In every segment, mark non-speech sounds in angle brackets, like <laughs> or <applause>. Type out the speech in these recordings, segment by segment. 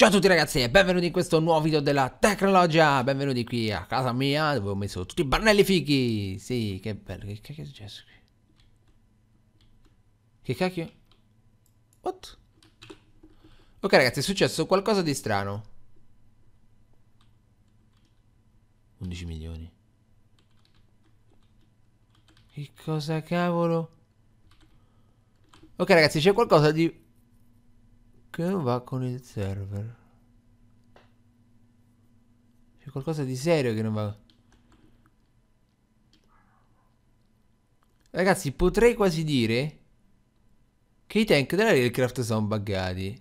Ciao a tutti ragazzi e benvenuti in questo nuovo video della Tecnologia Benvenuti qui a casa mia dove ho messo tutti i bannelli fighi Sì, che bello, che cacchio è successo qui? Che cacchio? What? Ok ragazzi, è successo qualcosa di strano 11 milioni Che cosa cavolo? Ok ragazzi, c'è qualcosa di che non va con il server. C'è qualcosa di serio che non va. Ragazzi, potrei quasi dire che i tank della Railcraft sono buggati.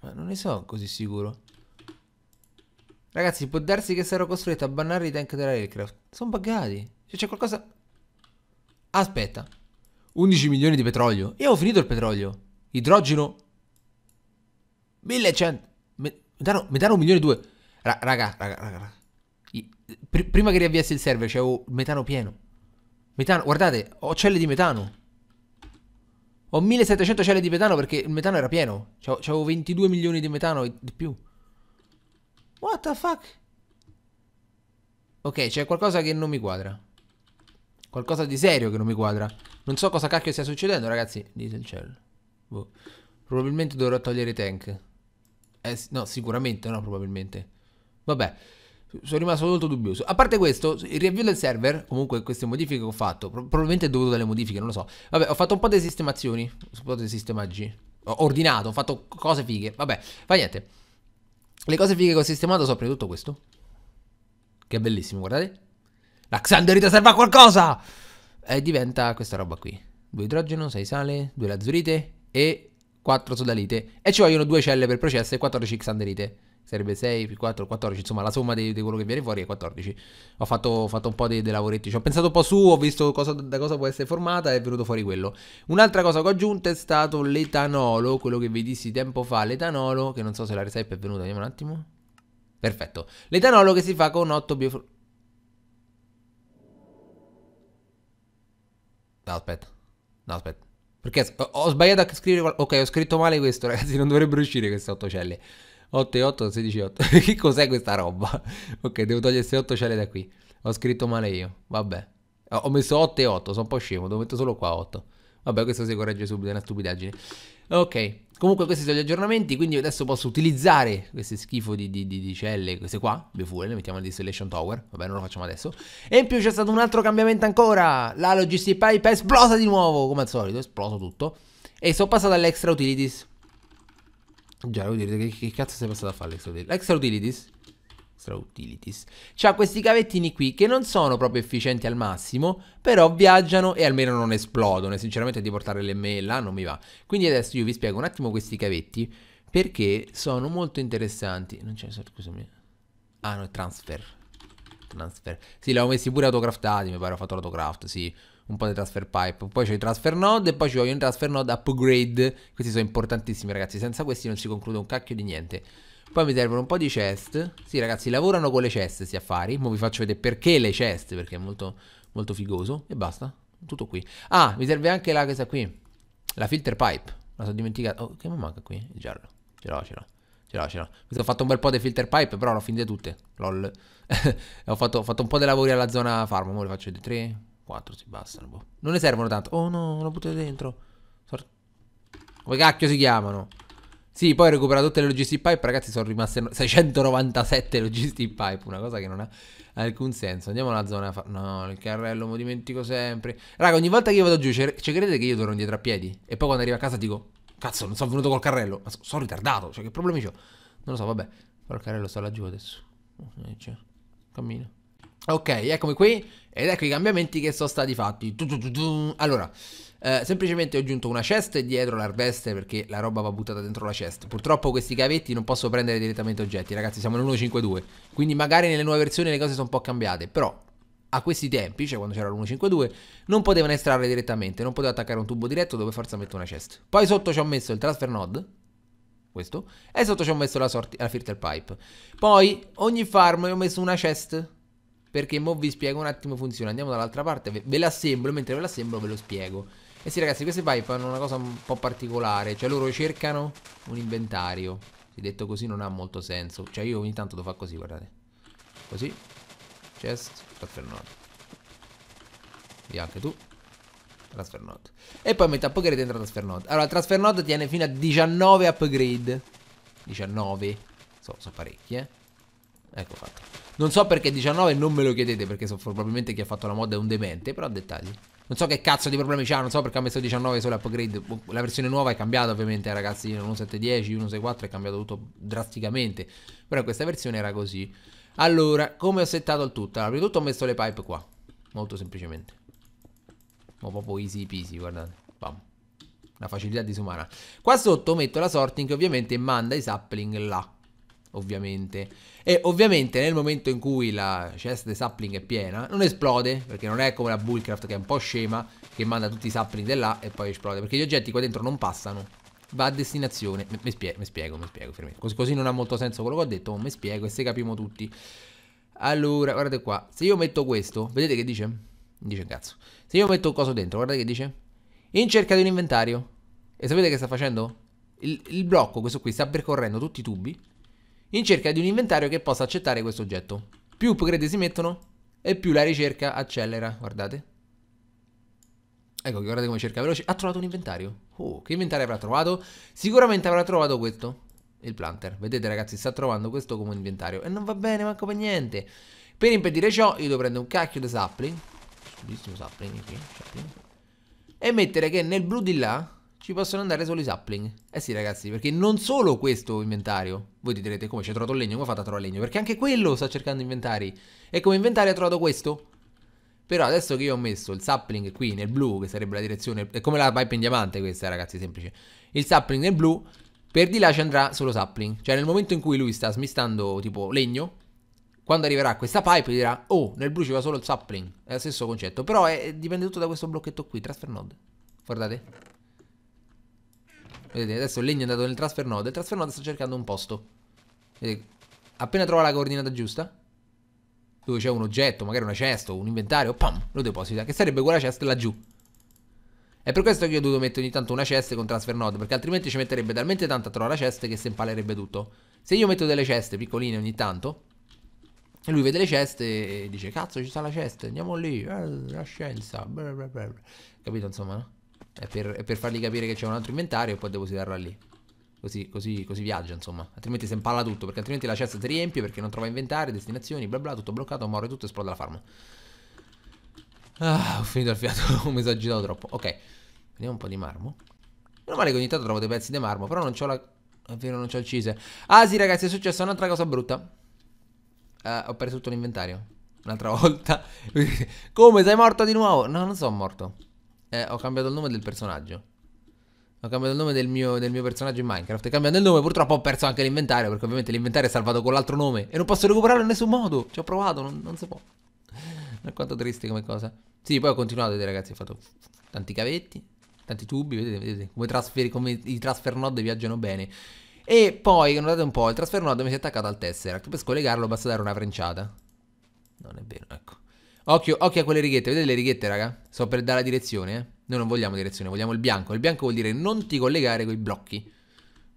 Ma non ne sono così sicuro. Ragazzi, può darsi che sarò costretto a bannare i tank della Railcraft. Sono buggati. Cioè, c'è qualcosa... Aspetta. 11 milioni di petrolio. Io ho finito il petrolio. Idrogeno 1100. Mi danno, un milione e due. Ra, raga, raga, raga, raga. Pr- prima che riavviassi il server c'avevo metano pieno. Metano, guardate, ho celle di metano. Ho 1700 celle di metano perché il metano era pieno. C'avevo, 22 milioni di metano e di più. What the fuck? Ok, c'è qualcosa che non mi quadra. Qualcosa di serio che non mi quadra. Non so cosa cacchio stia succedendo, ragazzi. Diesel cielo Boh. Probabilmente dovrò togliere i tank. Eh, no, sicuramente no, probabilmente. Vabbè, sono rimasto molto dubbioso. A parte questo, il review del server, comunque queste modifiche che ho fatto, probabilmente è dovuto alle modifiche, non lo so. Vabbè, ho fatto un po' di sistemazioni, un po' di sistemaggi. Ho ordinato, ho fatto cose fighe. Vabbè, fa niente. Le cose fighe che ho sistemato sono tutto questo. Che è bellissimo, guardate. La Xanderita serve a qualcosa! E diventa questa roba qui. Due idrogeno, sei sale, due lazzurite e 4 sodalite e ci vogliono 2 celle per processo e 14 xanderite. Sarebbe 6 più 4, 14, insomma la somma di, di quello che viene fuori è 14. Ho fatto, fatto un po' dei, dei lavoretti, ci ho pensato un po' su, ho visto cosa, da cosa può essere formata e è venuto fuori quello. Un'altra cosa che ho aggiunto è stato l'etanolo, quello che vi dissi tempo fa, l'etanolo, che non so se la recipe è venuta, vediamo un attimo. Perfetto. L'etanolo che si fa con 8 biofru... No, aspetta. No, aspetta. Perché ho sbagliato a scrivere. Ok, ho scritto male questo, <laughs> ragazzi. Non dovrebbero uscire queste 8 celle. 8 e 8, 16 e 8. <laughs> che cos'è questa roba? <laughs> ok, devo togliere queste 8 celle da qui. Ho scritto male io. Vabbè. Ho messo 8 e 8. Sono un po' scemo. Devo mettere solo qua 8. Vabbè, questo si corregge subito, è una stupidaggine. Ok, comunque questi sono gli aggiornamenti, quindi adesso posso utilizzare queste schifo di, di, di, di celle, queste qua, Biofuel, le mettiamo al Distillation Tower, vabbè non lo facciamo adesso. E in più c'è stato un altro cambiamento ancora, la Logistic Pipe esplosa di nuovo, come al solito, è esploso tutto. E sono passato all'Extra Utilities. Già, devo dire, che, che cazzo sei passato a fare l'Extra Utilities? L'Extra Utilities extra utilities. C'ha questi cavettini qui che non sono proprio efficienti al massimo, però viaggiano e almeno non esplodono. E sinceramente di portare le ME là non mi va. Quindi adesso io vi spiego un attimo questi cavetti perché sono molto interessanti. Non c'è, scusami. Ah, no, transfer. Transfer. Sì, avevo messi pure autocraftati, mi pare ho fatto l'autocraft, sì un po' di transfer pipe, poi c'è il transfer node e poi ci voglio un transfer node upgrade, questi sono importantissimi ragazzi, senza questi non si conclude un cacchio di niente. Poi mi servono un po' di chest. Sì, ragazzi, lavorano con le chest questi affari. Ora vi faccio vedere perché le chest, perché è molto, molto figoso. E basta. Tutto qui. Ah, mi serve anche la questa qui. La filter pipe. La sono dimenticata. Oh, che mi manca qui? Il giallo. Ce l'ho, ce l'ho. Ce l'ho, ce l'ho. Mi sono fatto un bel po' di filter pipe, però l'ho finite tutte. LOL. <laughs> ho, fatto, ho, fatto, un po' di lavori alla zona farm. Ora le faccio vedere. 3, 4, si bastano. Boh. Non ne servono tanto. Oh no, la butto dentro. Sor- Come cacchio si chiamano? Sì, poi ho recuperato tutte le logistic pipe, ragazzi, sono rimaste 697 logistic pipe, una cosa che non ha alcun senso. Andiamo alla zona, fa... no, il carrello mi dimentico sempre. Raga, ogni volta che io vado giù, ci credete che io torno indietro a piedi? E poi quando arrivo a casa dico, cazzo, non sono venuto col carrello, ma sono ritardato, cioè che problemi ho? Non lo so, vabbè, però il carrello sta laggiù adesso. Oh, eh, Cammino. Ok, eccomi qui, ed ecco i cambiamenti che sono stati fatti. Allora, eh, semplicemente ho aggiunto una chest dietro l'hardvest perché la roba va buttata dentro la chest. Purtroppo questi cavetti non posso prendere direttamente oggetti, ragazzi, siamo nell'1.5.2. Quindi magari nelle nuove versioni le cose sono un po' cambiate, però a questi tempi, cioè quando c'era l'1.5.2, non potevano estrarre direttamente, non potevo attaccare un tubo diretto dove forza metto una chest. Poi sotto ci ho messo il transfer node, questo, e sotto ci ho messo la, la filter pipe. Poi ogni farm ho messo una chest perché mo vi spiego un attimo funziona. Andiamo dall'altra parte, ve, ve l'assemblo, mentre ve l'assemblo ve lo spiego. Eh sì ragazzi, questi poi fanno una cosa un po' particolare, cioè loro cercano un inventario. Si detto così non ha molto senso. Cioè io ogni tanto devo fare così, guardate. Così. Chest, transfer node. Via anche tu. Transfer node. E poi metto upgrade dentro transfer node. Allora, il transfer node tiene fino a 19 upgrade. 19. So, so parecchi, eh. Ecco fatto. Non so perché 19 non me lo chiedete perché so probabilmente chi ha fatto la mod è un demente, però dettagli. Non so che cazzo di problemi c'ha, non so perché ha messo 19 solo upgrade. Boh, la versione nuova è cambiata ovviamente, ragazzi. 1710, 164 è cambiato tutto drasticamente. Però questa versione era così. Allora, come ho settato il tutto? Allora, prima di tutto ho messo le pipe qua. Molto semplicemente. Ma proprio easy peasy, guardate. Bam. Una facilità disumana. Qua sotto metto la sorting che ovviamente manda i sapling là ovviamente. E ovviamente nel momento in cui la chest dei sapling è piena, non esplode, perché non è come la bullcraft che è un po' scema, che manda tutti i sapling di là e poi esplode, perché gli oggetti qua dentro non passano. Va a destinazione, mi, spie mi spiego, mi spiego, così, così, non ha molto senso quello che ho detto, ma mi spiego e se capiamo tutti. Allora, guardate qua, se io metto questo, vedete che dice? Dice cazzo. Se io metto un coso dentro, guardate che dice? In cerca di un inventario. E sapete che sta facendo? il, il blocco, questo qui, sta percorrendo tutti i tubi in cerca di un inventario che possa accettare questo oggetto. Più upgrade si mettono e più la ricerca accelera, guardate. Ecco, guardate come cerca veloce. Ha trovato un inventario. Oh, che inventario avrà trovato? Sicuramente avrà trovato questo, il planter. Vedete ragazzi, sta trovando questo come inventario. E non va bene, manco per niente. Per impedire ciò, io devo prendere un cacchio di sapling. Scusissimo sapling qui, sapling. E mettere che nel blu di là ci possono andare solo i sapling. Eh sì, ragazzi, perché non solo questo inventario. Voi direte come c'è trovato il legno, come fate a trovare il legno? Perché anche quello sta cercando inventari. E come inventario ha trovato questo. Però adesso che io ho messo il sapling qui nel blu, che sarebbe la direzione. È come la pipe in diamante, questa, ragazzi, semplice. Il sapling nel blu. Per di là ci andrà solo sapling. Cioè, nel momento in cui lui sta smistando tipo legno. Quando arriverà questa pipe dirà, oh, nel blu ci va solo il sapling. È lo stesso concetto. Però è, eh, dipende tutto da questo blocchetto qui, transfer node. Guardate. Vedete, adesso il legno è andato nel transfer node. Il transfer node sta cercando un posto. Vedete, appena trova la coordinata giusta, dove c'è un oggetto, magari una cesta, o un inventario, pam, lo deposita, che sarebbe quella cesta laggiù. È per questo che io ho dovuto mettere ogni tanto una cesta con transfer node, perché altrimenti ci metterebbe talmente tanto a trovare la cesta che si impalerebbe tutto. Se io metto delle ceste piccoline ogni tanto, e lui vede le ceste e dice, cazzo ci sta la cesta, andiamo lì, eh, la scienza, bla bla bla. capito insomma, no? è per, è per fargli capire che c'è un altro inventario e poi devo depositarla lì. Così, così, così, viaggia, insomma. Altrimenti si impalla tutto, perché altrimenti la cesta si riempie, perché non trova inventari, destinazioni, bla bla, tutto bloccato, muore tutto, e esplode la farm. Ah, ho finito il fiato, <laughs> mi sono agitato troppo. Ok, vediamo un po' di marmo. Meno male che ogni tanto trovo dei pezzi di marmo, però non c'ho la... È vero, non c'ho il cise. Ah sì, ragazzi, è successa un'altra cosa brutta. Uh, ho perso tutto l'inventario. Un'altra <laughs> volta. <laughs> Come, sei morto di nuovo? No, non sono morto. Eh, ho cambiato il nome del personaggio. Ho cambiato il nome del mio, del mio personaggio in Minecraft. E cambiando il nome, purtroppo ho perso anche l'inventario. Perché ovviamente l'inventario è salvato con l'altro nome. E non posso recuperarlo in nessun modo. Ci ho provato, non, non si può. <laughs> È quanto triste come cosa. Sì, poi ho continuato, vedete, ragazzi. Ho fatto tanti cavetti, tanti tubi. Vedete, vedete come, trasfer- come i transfer node viaggiano bene. E poi, notate un po', il transfer node mi si è attaccato al tesseract. Per scollegarlo basta dare una frenciata. Non è vero, ecco. Occhio, occhio a quelle righette, vedete le righette, raga? Sto per dare la direzione, eh. Noi non vogliamo direzione, vogliamo il bianco. Il bianco vuol dire non ti collegare con i blocchi.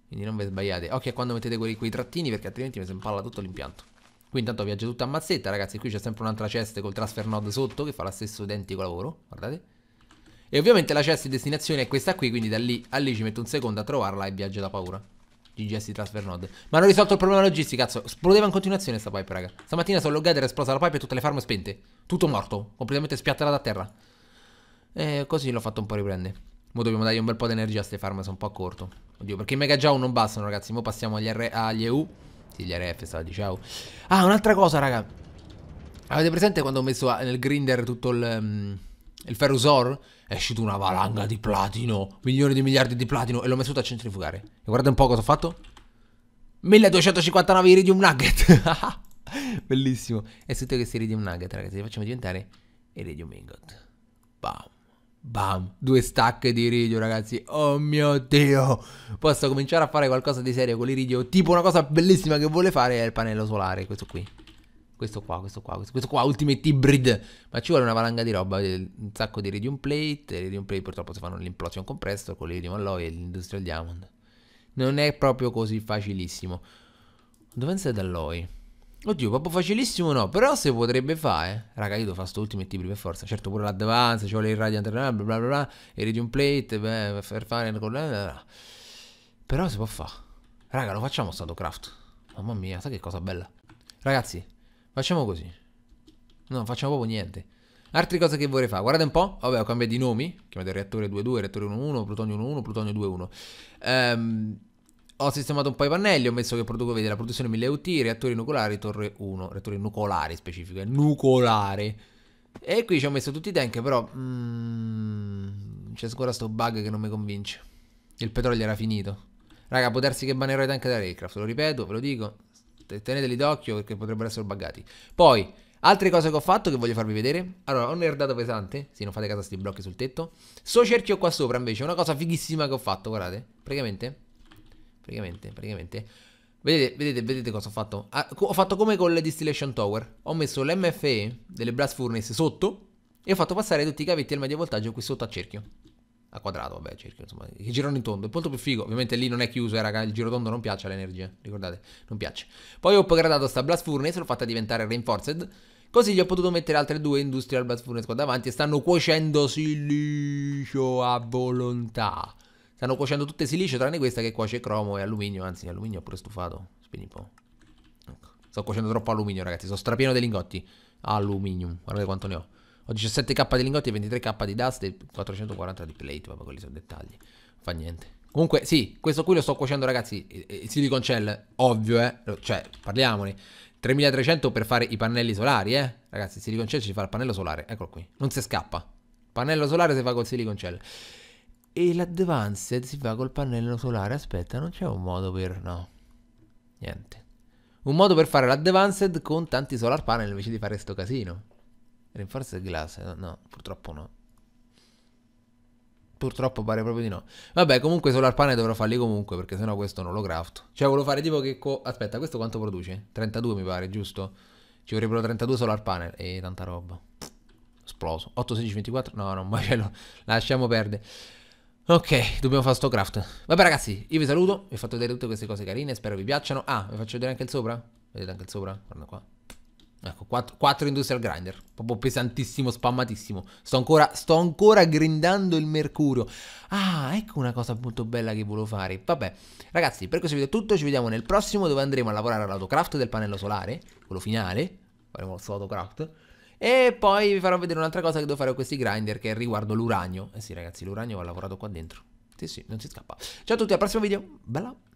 Quindi non vi sbagliate. Occhio a quando mettete quei, quei trattini, perché altrimenti mi si impalla tutto l'impianto. Qui intanto viaggia tutto a mazzetta, ragazzi. Qui c'è sempre un'altra cesta col transfer node sotto, che fa lo stesso identico lavoro, guardate. E ovviamente la chest di destinazione è questa qui, quindi da lì a lì ci metto un secondo a trovarla e viaggia da paura. GGS di Transfer Node. Ma hanno risolto il problema logistico, cazzo. Esplodeva in continuazione sta pipe, raga. Stamattina sono loggata ed era esplosa la pipe e tutte le farm spente. Tutto morto, completamente spiatterato a terra. E così l'ho fatto un po' riprendere. Mo dobbiamo dargli un bel po' di energia a queste farm, sono un po' a corto. Oddio, perché i Mega Jaw non bastano, ragazzi. Mo passiamo agli, R agli EU. Sì, gli RF, stava di ciao. Ah, un'altra cosa, raga. Avete presente quando ho messo nel grinder tutto il... Um, il Ferrusor, è uscito una valanga di platino, milioni di miliardi di platino, e l'ho messo a centrifugare. E guarda un po' cosa ho fatto. 1259 iridium nugget. <laughs> Bellissimo. E sotto questi iridium nugget, ragazzi, li facciamo diventare iridium ingot. Bam. Bam, due stacche di iridio ragazzi, oh mio dio Posso cominciare a fare qualcosa di serio con l'iridio Tipo una cosa bellissima che vuole fare è il pannello solare, questo qui questo qua, questo qua, questo, questo, qua, Ultimate Hybrid, ma ci vuole una valanga di roba, eh, un sacco di Iridium Plate, Iridium Plate purtroppo si fanno l'Implosion Compressor con l'Iridium Alloy e l'Industrial Diamond. Non è proprio così facilissimo. Dove sei dall'Alloy? Oddio, proprio facilissimo no, però se potrebbe fare, Eh? raga io devo fare sto Ultimate Hybrid per forza, certo pure l'Advance, ci vuole il Radiant, bla bla bla, bla Iridium Plate, beh, per fare... Bla bla bla. Però si può fare. Raga, lo facciamo stato craft. Mamma mia, sai che cosa bella. Ragazzi, Facciamo così. No, facciamo proprio niente. Altre cose che vorrei fare, guardate un po', vabbè ho cambiato i nomi, chiamate reattore 2.2, reattore 1.1, plutonio 1.1, plutonio 2.1. Ehm, ho sistemato un po' i pannelli, ho messo che produco, vedi, la produzione 1000 UT, reattori nucleari, torre 1, reattore nucleare specifico, è nucleare. E qui ci ho messo tutti i tank, però mm, c'è ancora sto bug che non mi convince. Il petrolio era finito. Raga, può darsi che bannerò i tank da Raycraft, lo ripeto, ve lo dico, teneteli d'occhio perché potrebbero essere buggati. Poi, altre cose che ho fatto che voglio farvi vedere. Allora, ho nerdato pesante, sì, non fate caso a sti blocchi sul tetto. Sto cerchio qua sopra invece, una cosa fighissima che ho fatto, guardate. Praticamente, praticamente, praticamente. Vedete, vedete, vedete cosa ho fatto? Ah, ho fatto come con le Distillation Tower. Ho messo l'MFE delle Blast Furnace sotto e ho fatto passare tutti i cavetti al medio voltaggio qui sotto a cerchio a quadrato, vabbè, circa, insomma, che girano in tondo. è molto più figo, ovviamente lì non è chiuso, eh, raga, il giro tondo non piace all'energia, ricordate, non piace. Poi ho upgradato sta Blast Furnace, l'ho fatta diventare Reinforced, così gli ho potuto mettere altre due Industrial Blast Furnace qua davanti e stanno cuocendo silicio a volontà. Stanno cuocendo tutte silicio, tranne questa che cuoce cromo e alluminio, anzi, alluminio ho pure stufato, spegni un po'. Ecco. Sto cuocendo troppo alluminio, ragazzi, sono strapieno dei lingotti. Alluminio, guardate quanto ne ho. Ho 17k di lingotti, 23k di dust e 440 di plate, vabbè quelli sono dettagli, fa niente. Comunque, sì, questo qui lo sto cuocendo, ragazzi. silicon cell, ovvio, eh. Cioè, parliamone. 3300 per fare i pannelli solari, eh. Ragazzi, il silicon cell ci fa il pannello solare. Eccolo qui. Non si scappa. Pannello solare si fa col silicon cell. E l'advanced si fa col pannello solare. Aspetta, non c'è un modo per... No. Niente. Un modo per fare l'advanced con tanti solar panel invece di fare sto casino. Reinforced glass? Eh, no, purtroppo no. Purtroppo pare proprio di no. Vabbè, comunque solar panel dovrò farli comunque, perché sennò questo non lo craft. Cioè, volevo fare tipo che... Aspetta, questo quanto produce? 32 mi pare, giusto? Ci vorrebbero 32 solar panel. E tanta roba. Esploso. 8, 16, 24? No, non lo... Lasciamo perdere. Ok, dobbiamo fare sto craft. Vabbè ragazzi, io vi saluto. Vi ho fatto vedere tutte queste cose carine, spero vi piacciono. Ah, vi faccio vedere anche il sopra? Vedete anche il sopra? Guarda qua. Ecco, 4, industrial grinder, proprio pesantissimo, spammatissimo. Sto ancora, sto ancora grindando il mercurio. Ah, ecco una cosa molto bella che volevo fare. Vabbè, ragazzi, per questo video è tutto. Ci vediamo nel prossimo dove andremo a lavorare all'autocraft del pannello solare, quello finale. Faremo il suo autocraft. E poi vi farò vedere un'altra cosa che devo fare con questi grinder che è riguardo l'uranio. Eh sì, ragazzi, l'uranio va lavorato qua dentro. Sì, sì, non si scappa. Ciao a tutti, al prossimo video. Bella!